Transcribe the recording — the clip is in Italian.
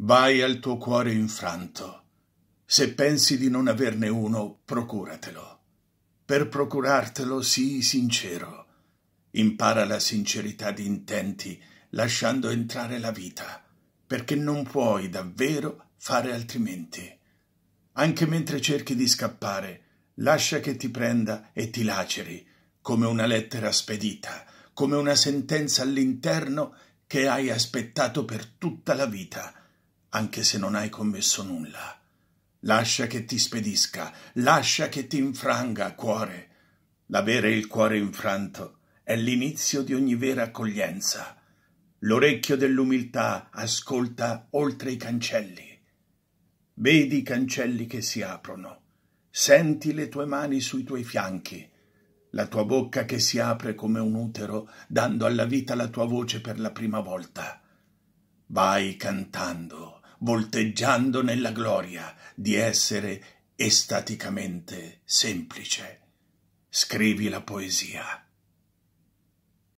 Vai al tuo cuore infranto. Se pensi di non averne uno, procuratelo. Per procurartelo sii sincero. Impara la sincerità di intenti, lasciando entrare la vita, perché non puoi davvero fare altrimenti. Anche mentre cerchi di scappare, lascia che ti prenda e ti laceri, come una lettera spedita, come una sentenza all'interno che hai aspettato per tutta la vita anche se non hai commesso nulla. Lascia che ti spedisca, lascia che ti infranga, cuore. L'avere il cuore infranto è l'inizio di ogni vera accoglienza. L'orecchio dell'umiltà ascolta oltre i cancelli. Vedi i cancelli che si aprono, senti le tue mani sui tuoi fianchi, la tua bocca che si apre come un utero, dando alla vita la tua voce per la prima volta. Vai cantando volteggiando nella gloria di essere estaticamente semplice. Scrivi la poesia.